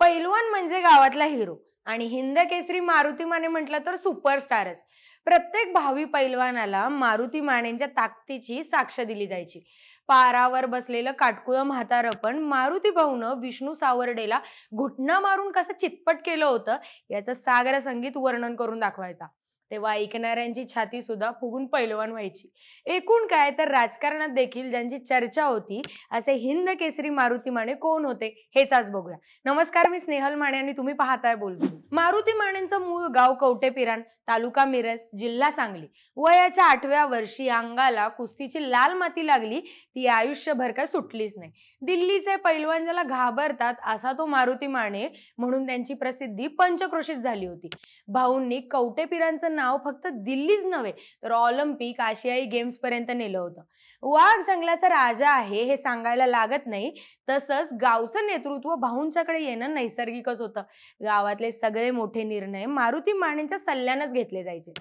पैलवान म्हणजे गावातला हिरो आणि हिंद केसरी मारुती माने म्हटलं तर सुपरस्टारच प्रत्येक भावी पैलवानाला मारुती मानेंच्या ताकदीची साक्ष दिली जायची पारावर बसलेलं काटकुळं म्हातारं पण मारुती भाऊनं विष्णू सावर्डेला घुटणा मारून कसं चितपट केलं होतं याचं सागर संगीत वर्णन करून दाखवायचा तेव्हा ऐकणाऱ्यांची छाती सुद्धा फुगून पैलवान व्हायची एकूण काय तर राजकारणात देखील ज्यांची चर्चा होती असे हिंद केसरी मारुती माने कोण होते हेच आज बघूया नमस्कार मी स्नेहल माने आणि तुम्ही पाहताय बोलतो मारुती मानेंचं मूळ गाव कवटे पिराण तालुका मिरज जिल्हा सांगली वयाच्या आठव्या वर्षी अंगाला कुस्तीची लाल माती लागली ती आयुष्यभर काय सुटलीच नाही दिल्लीचे पैलवान ज्याला घाबरतात असा तो मारुती माने म्हणून त्यांची प्रसिद्धी पंचक्रोशीत झाली होती भाऊंनी कवटे पिरांचं नाव फक्त दिल्लीच नव्हे तर ऑलिम्पिक आशियाई गेम्स पर्यंत नेलं होतं वाघ जंगलाचा राजा आहे हे सांगायला लागत नाही तसंच गावचं नेतृत्व भाऊंच्याकडे येणं नैसर्गिकच होतं गावातले सगळे मोठे निर्णय मारुती माणेंच्या सल्ल्यानंच घेतले जायचे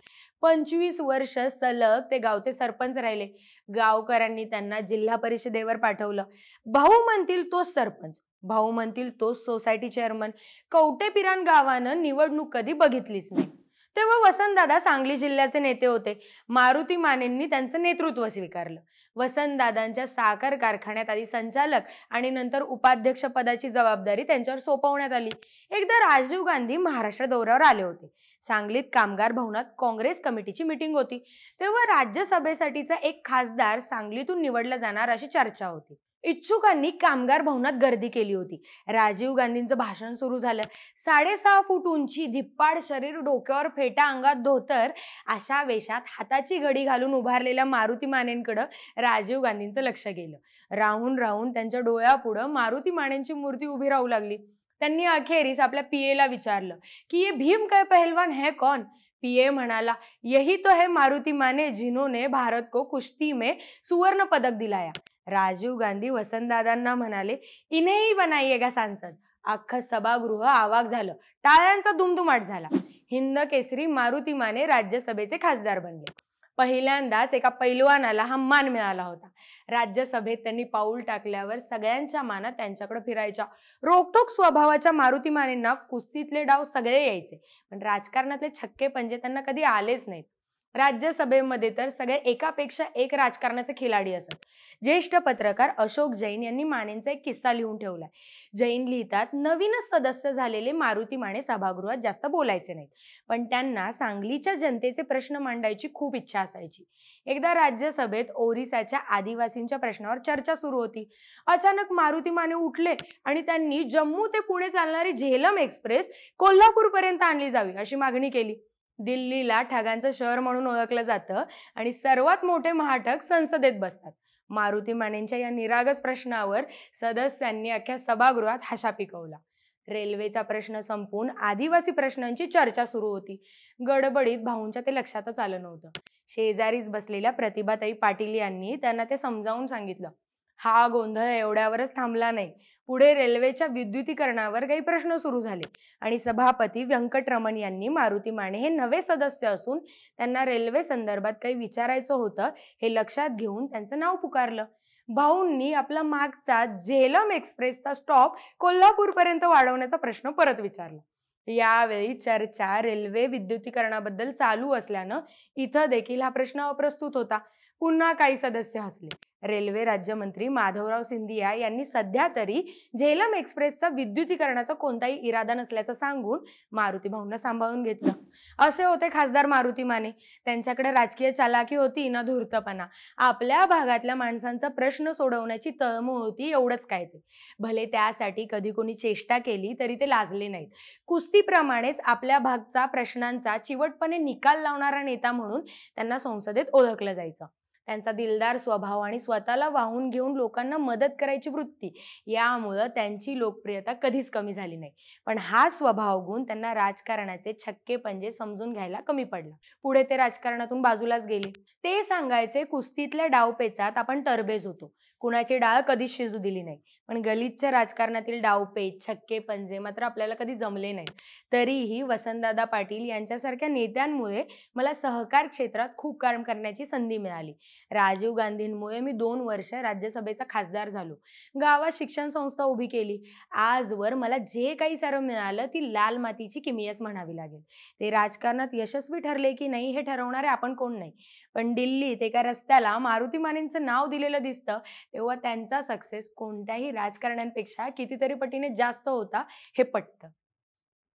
पंचवीस वर्ष सलग ते गावचे सरपंच राहिले गावकऱ्यांनी त्यांना जिल्हा परिषदेवर पाठवलं भाऊ म्हणतील तोच सरपंच भाऊ म्हणतील तोच सोसायटी चेअरमन कवटेपिरान गावानं निवडणूक कधी बघितलीच नाही तेव्हा वसंतदादा सांगली जिल्ह्याचे नेते होते मारुती मानेंनी त्यांचं नेतृत्व स्वीकारलं वसंतदादांच्या साखर कारखान्यात आधी संचालक आणि नंतर उपाध्यक्ष पदाची जबाबदारी त्यांच्यावर सोपवण्यात आली एकदा राजीव गांधी महाराष्ट्र दौऱ्यावर आले होते सांगलीत कामगार भवनात काँग्रेस कमिटीची मिटिंग होती तेव्हा राज्यसभेसाठीचा एक खासदार सांगलीतून निवडला जाणार अशी चर्चा होती इच्छुकांनी कामगार भवनात गर्दी केली होती राजीव गांधींचं भाषण सुरू झालं साडेसहा फूट उंची धिप्पाड शरीर डोक्यावर फेटा अंगात धोतर अशा वेशात हाताची घडी घालून उभारलेल्या मारुती मानेंकडं राजीव गांधींचं लक्ष गेलं राहून राहून त्यांच्या डोळ्यापुढं मारुती मानेंची मूर्ती उभी राहू लागली त्यांनी अखेरीस आपल्या पीएला विचारलं की ये भीम काय पहलवान है कौन पीए म्हणाला यही तो है मारुती माने जिन्होंने भारत को कुश्ती में सुवर्ण पदक दिलाया राजीव गांधी वसंतदादांना म्हणाले इनेही बनाइएगा सांसद अख्खं सभागृह आवाक झालं टाळ्यांचा दुमदुमाट झाला हिंद केसरी मारुती माने राज्यसभेचे खासदार बनले पहिल्यांदाच एका पैलवानाला हा मान मिळाला होता राज्यसभेत त्यांनी पाऊल टाकल्यावर सगळ्यांच्या मानात त्यांच्याकडे फिरायच्या रोकटोक स्वभावाच्या मारुती मानेंना कुस्तीतले डाव सगळे यायचे पण राजकारणातले छक्के पंजे त्यांना कधी आलेच नाहीत राज्यसभेमध्ये तर सगळे एकापेक्षा एक राजकारणाचे खिलाडी असत ज्येष्ठ पत्रकार अशोक जैन यांनी मानेंचा एक किस्सा लिहून ठेवलाय जैन लिहितात नवीनच सदस्य झालेले मारुती माने सभागृहात जास्त बोलायचे नाहीत पण त्यांना सांगलीच्या जनतेचे प्रश्न मांडायची खूप इच्छा असायची एकदा राज्यसभेत ओरिसाच्या आदिवासींच्या प्रश्नावर चर्चा सुरू होती अचानक मारुती माने उठले आणि त्यांनी जम्मू ते पुणे चालणारी झेलम एक्सप्रेस कोल्हापूरपर्यंत आणली जावी अशी मागणी केली दिल्लीला ठगांचं शहर म्हणून ओळखलं जातं आणि सर्वात मोठे महाटक संसदेत बसतात मारुती मानेंच्या या निरागस प्रश्नावर सदस्यांनी अख्ख्या सभागृहात हशा पिकवला रेल्वेचा प्रश्न संपून आदिवासी प्रश्नांची चर्चा सुरू होती गडबडीत भाऊंच्या ते लक्षातच आलं नव्हतं शेजारीच बसलेल्या प्रतिभाताई पाटील यांनी त्यांना ते समजावून सांगितलं हा गोंधळ एवढ्यावरच थांबला नाही पुढे रेल्वेच्या विद्युतीकरणावर काही प्रश्न सुरू झाले आणि सभापती व्यंकटरमण यांनी मारुती माने हे नवे सदस्य असून त्यांना रेल्वे संदर्भात काही विचारायचं होतं हे लक्षात घेऊन त्यांचं नाव पुकारलं भाऊंनी आपला मागचा झेलम एक्सप्रेसचा स्टॉप कोल्हापूरपर्यंत वाढवण्याचा प्रश्न परत विचारला यावेळी चर्चा रेल्वे विद्युतीकरणाबद्दल चालू असल्यानं इथं देखील हा प्रश्न अप्रस्तुत होता पुन्हा काही सदस्य हसले रेल्वे राज्यमंत्री माधवराव सिंधिया यांनी सध्या तरी झेलम एक्सप्रेसचा विद्युतीकरणाचा कोणताही इरादा नसल्याचं सांगून मारुती भाऊंना सांभाळून घेतलं असे होते खासदार मारुती माने त्यांच्याकडे राजकीय चालाकी होती ना धूर्तपणा आपल्या भागातल्या माणसांचा प्रश्न सोडवण्याची तळमळ होती एवढंच काय ते भले त्यासाठी कधी कोणी चेष्टा केली तरी ते लाजले नाहीत कुस्तीप्रमाणेच आपल्या भागचा प्रश्नांचा चिवटपणे निकाल लावणारा नेता म्हणून त्यांना संसदेत ओळखलं जायचं त्यांचा दिलदार स्वभाव आणि स्वतःला वाहून घेऊन लोकांना मदत करायची वृत्ती यामुळं त्यांची लोकप्रियता कधीच कमी झाली नाही पण हा स्वभाव गुण त्यांना राजकारणाचे छक्के पंजे समजून घ्यायला कमी पडला पुढे ते राजकारणातून बाजूलाच गेले ते सांगायचे कुस्तीतल्या डावपेचात आपण तरबेज होतो कुणाची डाळ कधीच शिजू दिली नाही पण गलितच्या राजकारणातील डावपे छक्के पंजे मात्र आपल्याला कधी जमले नाही तरीही वसंतदादा पाटील यांच्यासारख्या नेत्यांमुळे मला सहकार क्षेत्रात खूप काम करण्याची संधी मिळाली राजीव गांधींमुळे मी दोन वर्ष राज्यसभेचा खासदार झालो गावात शिक्षण संस्था उभी केली आजवर मला जे काही सर्व मिळालं ती लाल मातीची किमियस म्हणावी लागेल ते राजकारणात यशस्वी ठरले की नाही हे ठरवणारे आपण कोण नाही पण दिल्लीत एका रस्त्याला मारुती मानेंचं नाव दिलेलं दिसतं तेव्हा त्यांचा सक्सेस कोणत्याही राजकारण्यांपेक्षा कितीतरी पटीने जास्त होता हे पटतं